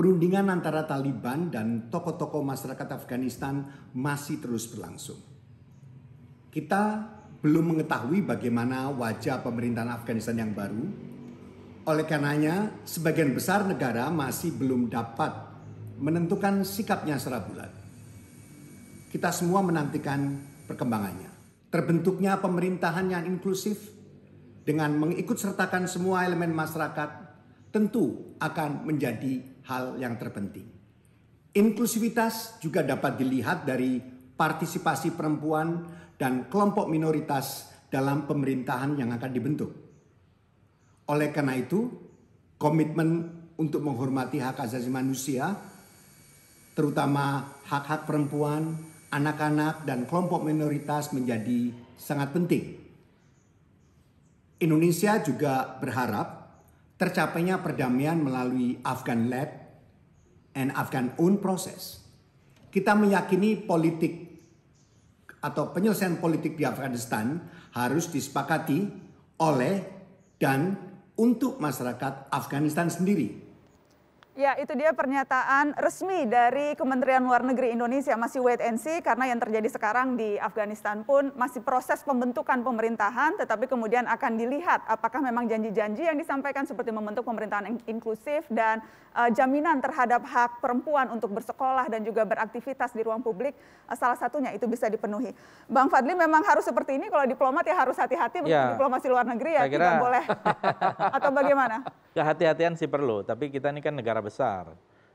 Perundingan antara Taliban dan tokoh-tokoh masyarakat Afghanistan masih terus berlangsung. Kita belum mengetahui bagaimana wajah pemerintahan Afghanistan yang baru. Oleh karenanya, sebagian besar negara masih belum dapat menentukan sikapnya secara bulat. Kita semua menantikan perkembangannya. Terbentuknya pemerintahan yang inklusif dengan mengikutsertakan semua elemen masyarakat tentu akan menjadi hal yang terpenting. Inklusivitas juga dapat dilihat dari partisipasi perempuan dan kelompok minoritas dalam pemerintahan yang akan dibentuk. Oleh karena itu, komitmen untuk menghormati hak asasi manusia, terutama hak-hak perempuan, anak-anak, dan kelompok minoritas menjadi sangat penting. Indonesia juga berharap tercapainya perdamaian melalui Afghan-led and Afghan-owned proses. Kita meyakini politik atau penyelesaian politik di Afghanistan harus disepakati oleh dan untuk masyarakat Afghanistan sendiri Ya, itu dia pernyataan resmi dari Kementerian Luar Negeri Indonesia masih wait and see karena yang terjadi sekarang di Afghanistan pun masih proses pembentukan pemerintahan tetapi kemudian akan dilihat apakah memang janji-janji yang disampaikan seperti membentuk pemerintahan inklusif dan uh, jaminan terhadap hak perempuan untuk bersekolah dan juga beraktivitas di ruang publik uh, salah satunya itu bisa dipenuhi. Bang Fadli memang harus seperti ini kalau diplomat ya harus hati-hati ya. diplomasi luar negeri ya kira... tidak boleh atau bagaimana? Ya, hati hatian sih perlu, tapi kita ini kan negara negara besar,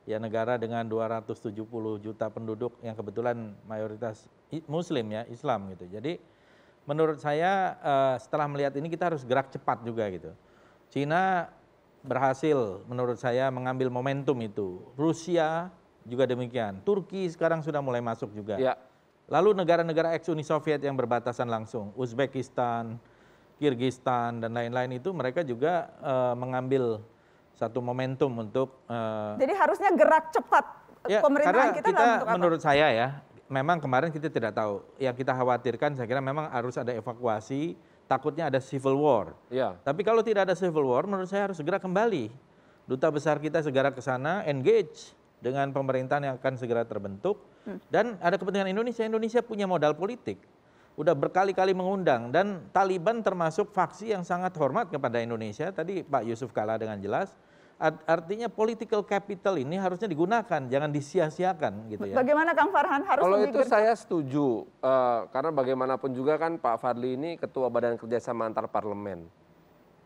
ya negara dengan 270 juta penduduk yang kebetulan mayoritas muslim ya, Islam gitu. Jadi menurut saya eh, setelah melihat ini kita harus gerak cepat juga gitu. Cina berhasil menurut saya mengambil momentum itu. Rusia juga demikian. Turki sekarang sudah mulai masuk juga. Ya. Lalu negara-negara ex Uni Soviet yang berbatasan langsung, Uzbekistan, Kyrgyzstan dan lain-lain itu mereka juga uh, mengambil satu momentum untuk uh, jadi harusnya gerak cepat ya, pemerintahan kita, kita untuk apa? menurut saya ya memang kemarin kita tidak tahu yang kita khawatirkan saya kira memang harus ada evakuasi takutnya ada civil war ya. tapi kalau tidak ada civil war menurut saya harus segera kembali duta besar kita segera ke sana engage dengan pemerintahan yang akan segera terbentuk hmm. dan ada kepentingan Indonesia Indonesia punya modal politik udah berkali-kali mengundang dan Taliban termasuk faksi yang sangat hormat kepada Indonesia. Tadi Pak Yusuf Kala dengan jelas artinya political capital ini harusnya digunakan, jangan disia-siakan gitu ya. Bagaimana Kang Farhan harus Kalau itu saya setuju uh, karena bagaimanapun juga kan Pak Fadli ini ketua Badan Kerjasama Antar Parlemen.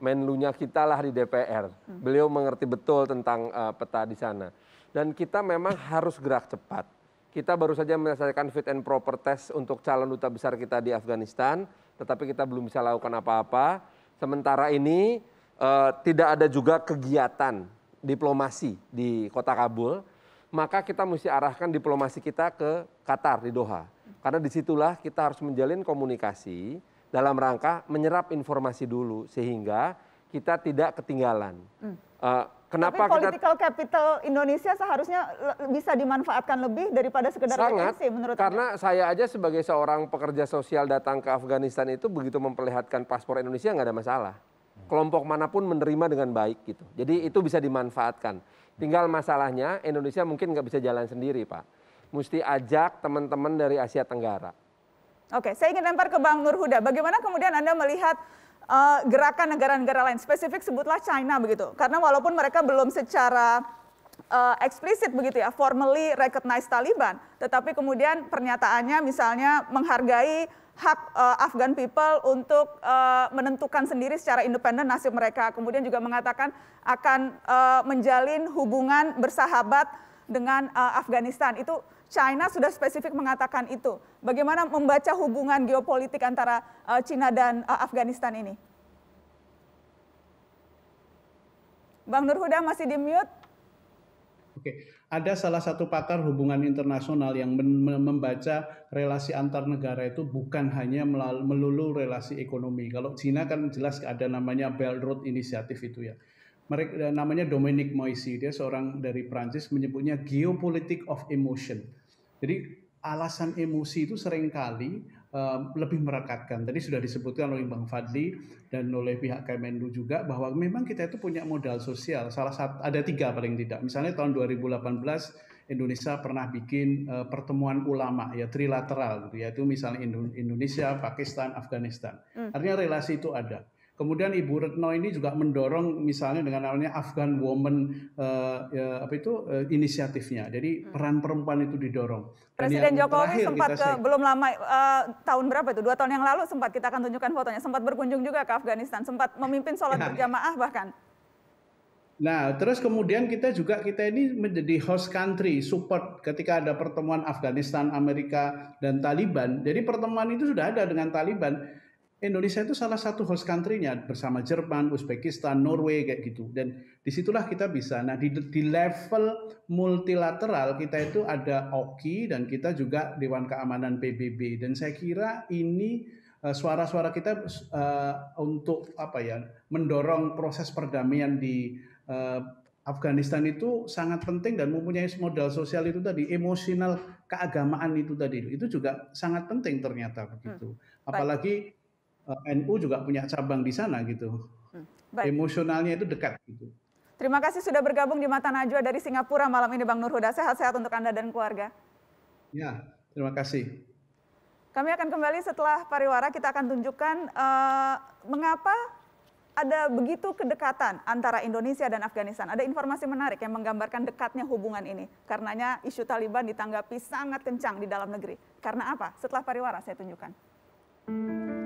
Menlunya kita lah di DPR. Hmm. Beliau mengerti betul tentang uh, peta di sana. Dan kita memang harus gerak cepat kita baru saja menyelesaikan fit and proper test untuk calon duta besar kita di Afghanistan, tetapi kita belum bisa lakukan apa-apa. Sementara ini eh, tidak ada juga kegiatan diplomasi di kota Kabul, maka kita mesti arahkan diplomasi kita ke Qatar di Doha. Karena disitulah kita harus menjalin komunikasi dalam rangka menyerap informasi dulu sehingga kita tidak ketinggalan. Hmm. Uh, Kenapa Tapi political kita, capital Indonesia seharusnya bisa dimanfaatkan lebih daripada sekedar sangat, potensi menurut Karena Anda? saya aja sebagai seorang pekerja sosial datang ke Afghanistan itu begitu memperlihatkan paspor Indonesia nggak ada masalah. Kelompok manapun menerima dengan baik gitu. Jadi itu bisa dimanfaatkan. Tinggal masalahnya Indonesia mungkin nggak bisa jalan sendiri Pak. Mesti ajak teman-teman dari Asia Tenggara. Oke, saya ingin lempar ke Bang Nurhuda. Bagaimana kemudian Anda melihat uh, gerakan negara-negara lain, spesifik sebutlah China begitu. Karena walaupun mereka belum secara uh, eksplisit begitu ya, formally recognize Taliban, tetapi kemudian pernyataannya misalnya menghargai hak uh, Afghan people untuk uh, menentukan sendiri secara independen nasib mereka. Kemudian juga mengatakan akan uh, menjalin hubungan bersahabat dengan uh, Afghanistan. Itu China sudah spesifik mengatakan itu. Bagaimana membaca hubungan geopolitik antara uh, China dan uh, Afghanistan ini? Bang Nurhuda masih di mute? Oke, ada salah satu pakar hubungan internasional yang membaca relasi antar negara itu bukan hanya melulu relasi ekonomi. Kalau Cina kan jelas ada namanya Belt Road Initiative itu ya mereka eh, namanya Dominic Moisi dia seorang dari Prancis menyebutnya geopolitik of emotion jadi alasan emosi itu seringkali Uh, lebih merekatkan. Tadi sudah disebutkan oleh Bang Fadli dan oleh pihak Kemenlu juga bahwa memang kita itu punya modal sosial. Salah satu ada tiga paling tidak. Misalnya tahun 2018 Indonesia pernah bikin uh, pertemuan ulama ya trilateral gitu yaitu misalnya Indonesia, Pakistan, Afghanistan. Hmm. Artinya relasi itu ada. Kemudian Ibu Retno ini juga mendorong misalnya dengan namanya Afghan Woman uh, eh, ya, apa itu uh, inisiatifnya. Jadi hmm. peran perempuan itu didorong. Presiden Jokowi sempat ke, belum lama uh, tahun berapa itu dua tahun yang lalu sempat kita akan tunjukkan fotonya sempat berkunjung juga ke Afghanistan sempat memimpin sholat ya. berjamaah bahkan. Nah, terus kemudian kita juga kita ini menjadi host country support ketika ada pertemuan Afghanistan, Amerika dan Taliban. Jadi pertemuan itu sudah ada dengan Taliban Indonesia itu salah satu host country-nya bersama Jerman, Uzbekistan, Norway kayak gitu. Dan disitulah kita bisa. Nah di, di level multilateral kita itu ada OKI dan kita juga Dewan Keamanan PBB. Dan saya kira ini eh, suara-suara uh, kita uh, untuk apa ya mendorong proses perdamaian di uh, Afghanistan itu sangat penting dan mempunyai modal sosial itu tadi, emosional keagamaan itu tadi, itu juga sangat penting ternyata begitu. Hmm. Apalagi Eh, NU juga punya cabang di sana gitu. Hmm, baik. Emosionalnya itu dekat gitu. Terima kasih sudah bergabung di Mata Najwa dari Singapura malam ini Bang Nur Huda. Sehat-sehat untuk Anda dan keluarga. Ya, terima kasih. Kami akan kembali setelah pariwara kita akan tunjukkan uh, mengapa ada begitu kedekatan antara Indonesia dan Afghanistan. Ada informasi menarik yang menggambarkan dekatnya hubungan ini. Karenanya isu Taliban ditanggapi sangat kencang di dalam negeri. Karena apa? Setelah pariwara saya tunjukkan. Thank